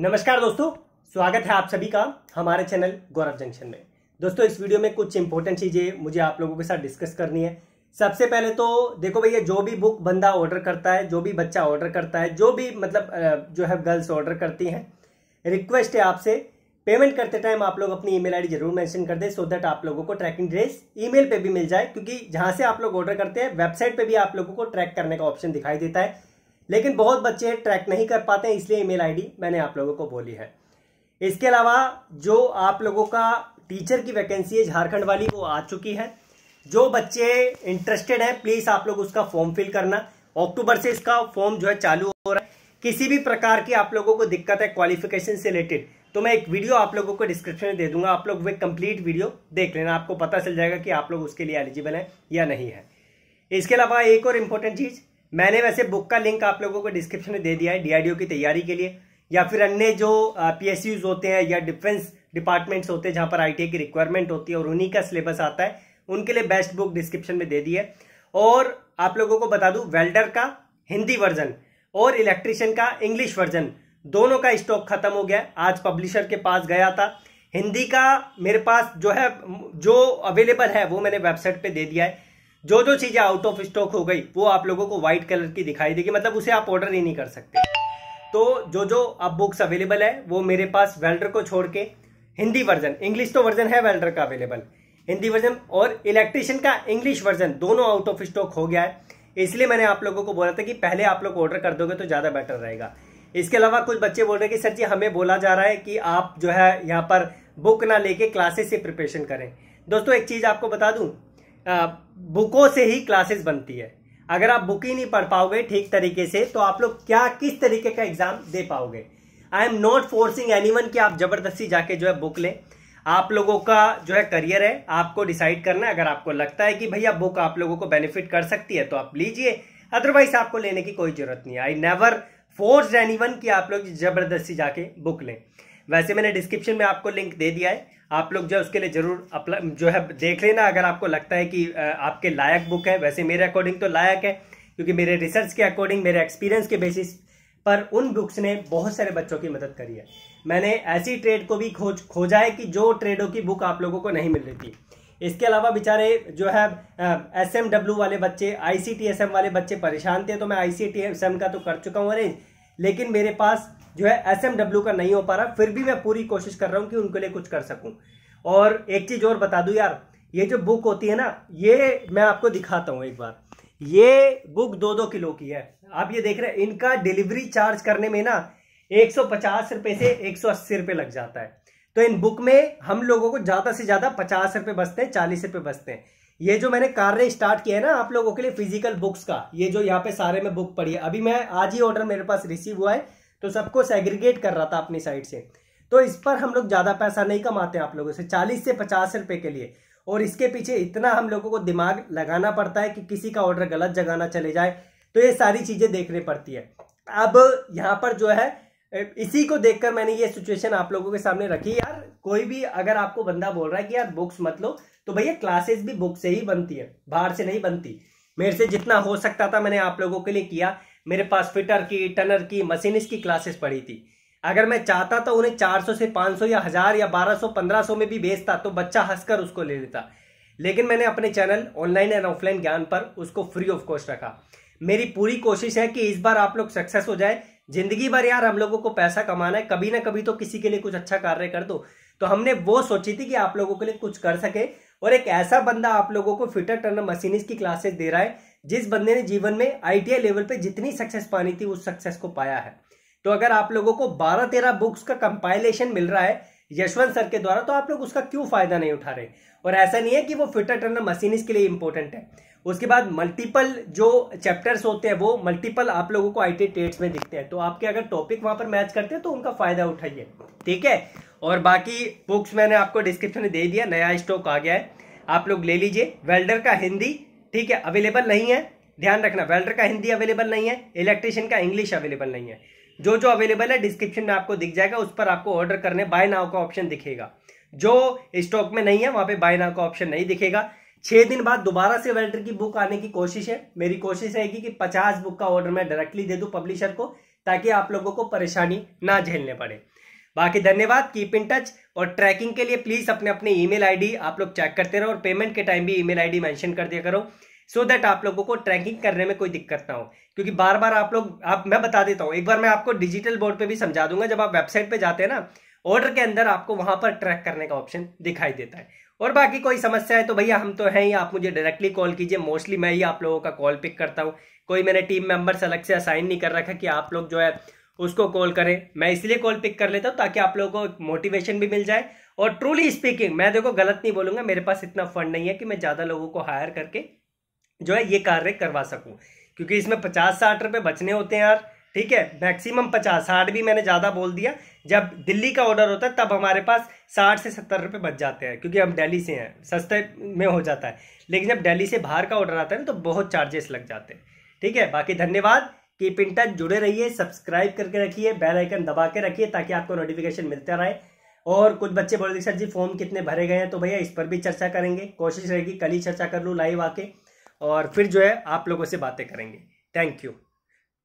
नमस्कार दोस्तों स्वागत है आप सभी का हमारे चैनल गौरव जंक्शन में दोस्तों इस वीडियो में कुछ इंपॉर्टेंट चीज़ें मुझे आप लोगों के साथ डिस्कस करनी है सबसे पहले तो देखो भैया जो भी बुक बंदा ऑर्डर करता है जो भी बच्चा ऑर्डर करता है जो भी मतलब जो है गर्ल्स ऑर्डर करती हैं रिक्वेस्ट है आपसे पेमेंट करते टाइम आप लोग अपनी ईमेल आईडी जरूर मेंशन कर दें सो दैट आप लोगों को ट्रैकिंग ड्रेस ईमेल पे भी मिल जाए क्योंकि जहां से आप लोग ऑर्डर करते हैं वेबसाइट पे भी आप लोगों को ट्रैक करने का ऑप्शन दिखाई देता है लेकिन बहुत बच्चे ट्रैक नहीं कर पाते हैं इसलिए ईमेल आईडी मैंने आप लोगों को बोली है इसके अलावा जो आप लोगों का टीचर की वैकेंसी है झारखंड वाली वो आ चुकी है जो बच्चे इंटरेस्टेड हैं प्लीज़ आप लोग उसका फॉर्म फिल करना अक्टूबर से इसका फॉर्म जो है चालू हो रहा है किसी भी प्रकार की आप लोगों को दिक्कत है क्वालिफिकेशन से रिलेटेड तो मैं एक वीडियो आप लोगों को डिस्क्रिप्शन में दे दूंगा आप लोग वे कंप्लीट वीडियो देख लेना आपको पता चल जाएगा कि आप लोग उसके लिए एलिजिबल हैं या नहीं है इसके अलावा एक और इम्पोर्टेंट चीज़ मैंने वैसे बुक का लिंक आप लोगों को डिस्क्रिप्शन में दे दिया है डीआरडीओ की तैयारी के लिए या फिर अन्य जो पी होते हैं या डिफेंस डिपार्टमेंट्स होते हैं जहाँ पर आई की रिक्वायरमेंट होती है और उन्हीं का सिलेबस आता है उनके लिए बेस्ट बुक डिस्क्रिप्शन में दे दी है और आप लोगों को बता दू वेल्डर का हिंदी वर्जन और इलेक्ट्रिशियन का इंग्लिश वर्जन दोनों का स्टॉक खत्म हो गया आज पब्लिशर के पास गया था हिंदी का मेरे पास जो है जो अवेलेबल है वो मैंने वेबसाइट पे दे दिया है जो जो चीज़ें आउट ऑफ स्टॉक हो गई वो आप लोगों को व्हाइट कलर की दिखाई देगी मतलब उसे आप ऑर्डर ही नहीं कर सकते तो जो जो अब बुक्स अवेलेबल है वो मेरे पास वेल्डर को छोड़ के हिंदी वर्जन इंग्लिश तो वर्जन है वेल्डर का अवेलेबल हिंदी वर्जन और इलेक्ट्रिशियन का इंग्लिश वर्जन दोनों आउट ऑफ स्टॉक हो गया है इसलिए मैंने आप लोगों को बोला था कि पहले आप लोग ऑर्डर कर दोगे तो ज़्यादा बेटर रहेगा इसके अलावा कुछ बच्चे बोल रहे हैं कि सर जी हमें बोला जा रहा है कि आप जो है यहाँ पर बुक ना लेके क्लासेस से प्रिपरेशन करें दोस्तों एक चीज़ आपको बता दूं बुकों से ही क्लासेस बनती है अगर आप बुक ही नहीं पढ़ पाओगे ठीक तरीके से तो आप लोग क्या किस तरीके का एग्ज़ाम दे पाओगे I am not forcing anyone कि आप ज़बरदस्ती जाके जो है बुक लें आप लोगों का जो है करियर है आपको डिसाइड करना है अगर आपको लगता है कि भैया बुक आप लोगों को बेनिफिट कर सकती है तो आप लीजिए अदरवाइज आपको लेने की कोई ज़रूरत नहीं I never force anyone कि आप लोग ज़बरदस्ती जाके बुक लें वैसे मैंने डिस्क्रिप्शन में आपको लिंक दे दिया है आप लोग जो है उसके लिए जरूर अपला जो है देख लेना अगर आपको लगता है कि आपके लायक बुक है वैसे मेरे अकॉर्डिंग तो लायक है क्योंकि मेरे रिसर्च के अकॉर्डिंग मेरे एक्सपीरियंस के बेसिस पर उन बुक्स ने बहुत सारे बच्चों की मदद करी है मैंने ऐसी ट्रेड को भी खोज खोजा है कि जो ट्रेडों की बुक आप लोगों को नहीं मिल रही थी इसके अलावा बेचारे जो है एस एम डब्ल्यू वाले बच्चे I C T S M वाले बच्चे परेशान थे तो मैं I C T S M का तो कर चुका हूँ अरेंज लेकिन मेरे पास जो है एस का नहीं हो पा रहा फिर भी मैं पूरी कोशिश कर रहा हूँ कि उनके लिए कुछ कर सकूँ और एक चीज़ और बता दूँ यार ये जो बुक होती है ना ये मैं आपको दिखाता हूँ एक बार ये बुक दो दो किलो की है आप ये देख रहे हैं इनका डिलीवरी चार्ज करने में ना एक सौ पचास रुपये से एक सौ अस्सी रुपये लग जाता है तो इन बुक में हम लोगों को ज़्यादा से ज़्यादा पचास रुपये बचते हैं चालीस रुपये बचते हैं ये जो मैंने कार्य स्टार्ट किया है ना आप लोगों के लिए फिजिकल बुक्स का ये जो यहाँ पे सारे में बुक पड़ी है अभी मैं आज ही ऑर्डर मेरे पास रिसीव हुआ है तो सबको सेग्रीगेट कर रहा था अपनी साइड से तो इस पर हम लोग ज़्यादा पैसा नहीं कमाते आप लोगों से चालीस से पचास रुपये के लिए और इसके पीछे इतना हम लोगों को दिमाग लगाना पड़ता है कि किसी का ऑर्डर गलत जगह ना चले जाए तो ये सारी चीज़ें देखनी पड़ती है अब यहाँ पर जो है इसी को देखकर मैंने ये सिचुएशन आप लोगों के सामने रखी यार कोई भी अगर आपको बंदा बोल रहा है कि यार बुक्स मत लो तो भैया क्लासेस भी बुक से ही बनती है बाहर से नहीं बनती मेरे से जितना हो सकता था मैंने आप लोगों के लिए किया मेरे पास फिटर की टनर की मशीनिस्ट की क्लासेस पड़ी थी अगर मैं चाहता तो उन्हें 400 से 500 या हज़ार या 1200 1500 में भी बेचता तो बच्चा हंसकर उसको ले लेता लेकिन मैंने अपने चैनल ऑनलाइन एंड ऑफलाइन ज्ञान पर उसको फ्री ऑफ कॉस्ट रखा मेरी पूरी कोशिश है कि इस बार आप लोग सक्सेस हो जाए जिंदगी भर यार हम लोगों को पैसा कमाना है कभी ना कभी तो किसी के लिए कुछ अच्छा कार्य कर दो तो हमने वो सोची थी कि आप लोगों के लिए कुछ कर सके और एक ऐसा बंदा आप लोगों को फिटर टर्नर मशीनिस की क्लासेस दे रहा है जिस बंदे ने जीवन में आईटीआई लेवल पे जितनी सक्सेस पानी थी उस सक्सेस को पाया है तो अगर आप लोगों को बारह तेरह बुक्स का कंपाइलेशन मिल रहा है यशवंत सर के द्वारा तो आप लोग उसका क्यों फायदा नहीं उठा रहे और ऐसा नहीं है कि वो फिटर टर्नर मशीन के लिए इंपॉर्टेंट है उसके बाद मल्टीपल जो चैप्टर्स होते हैं वो मल्टीपल आप लोगों को आई टी टेट्स में दिखते हैं तो आपके अगर टॉपिक वहां पर मैच करते हैं तो उनका फायदा उठाइए ठीक है और बाकी बुक्स मैंने आपको डिस्क्रिप्शन में दे दिया नया स्टॉक आ गया है आप लोग ले लीजिए वेल्डर का हिंदी ठीक है अवेलेबल नहीं है ध्यान रखना वेल्डर का हिंदी अवेलेबल नहीं है इलेक्ट्रिशियन का इंग्लिश अवेलेबल नहीं है जो जो अवेलेबल है डिस्क्रिप्शन में आपको दिख जाएगा उस पर आपको ऑर्डर करने बाय नाव का ऑप्शन दिखेगा जो स्टॉक में नहीं है वहां पे बाय नाव का ऑप्शन नहीं दिखेगा छह दिन बाद दोबारा से वेल्डर की बुक आने की कोशिश है मेरी कोशिश रहेगी कि पचास बुक का ऑर्डर मैं डायरेक्टली दे दू पब्लिशर को ताकि आप लोगों को परेशानी ना झेलने पड़े बाकी धन्यवाद कीप इन टच और ट्रैकिंग के लिए प्लीज़ अपने अपने ईमेल आईडी आप लोग चेक करते रहो और पेमेंट के टाइम भी ईमेल आईडी मेंशन कर दिया करो सो so दैट आप लोगों को ट्रैकिंग करने में कोई दिक्कत ना हो क्योंकि बार बार आप लोग आप मैं बता देता हूँ एक बार मैं आपको डिजिटल बोर्ड पे भी समझा दूंगा जब आप वेबसाइट पे जाते हैं ना ऑर्डर के अंदर आपको वहां पर ट्रैक करने का ऑप्शन दिखाई देता है और बाकी कोई समस्या है तो भैया हम तो हैं ही आप मुझे डायरेक्टली कॉल कीजिए मोस्टली मैं ही आप लोगों का कॉल पिक करता हूँ कोई मैंने टीम मेंबर्स अलग से असाइन नहीं कर रखा कि आप लोग जो है उसको कॉल करें मैं इसलिए कॉल पिक कर लेता हूँ ताकि आप लोगों को मोटिवेशन भी मिल जाए और ट्रूली स्पीकिंग मैं देखो गलत नहीं बोलूँगा मेरे पास इतना फंड नहीं है कि मैं ज़्यादा लोगों को हायर करके जो है ये कार्य करवा सकूँ क्योंकि इसमें पचास साठ रुपये बचने होते हैं यार ठीक है मैक्सिमम पचास साठ भी मैंने ज़्यादा बोल दिया जब दिल्ली का ऑर्डर होता है तब हमारे पास साठ से सत्तर रुपये बच जाते हैं क्योंकि हम दिल्ली से हैं सस्ते में हो जाता है लेकिन जब दिल्ली से बाहर का ऑर्डर आता है ना तो बहुत चार्जेस लग जाते हैं ठीक है बाकी धन्यवाद कीप इन टच जुड़े रहिए सब्सक्राइब करके रखिए बेल आइकन दबा के रखिए ताकि आपको नोटिफिकेशन मिलता रहे और कुछ बच्चे रहे सर जी फॉर्म कितने भरे गए हैं तो भैया इस पर भी चर्चा करेंगे कोशिश रहेगी कल ही चर्चा कर लूँ लाइव आके और फिर जो है आप लोगों से बातें करेंगे थैंक यू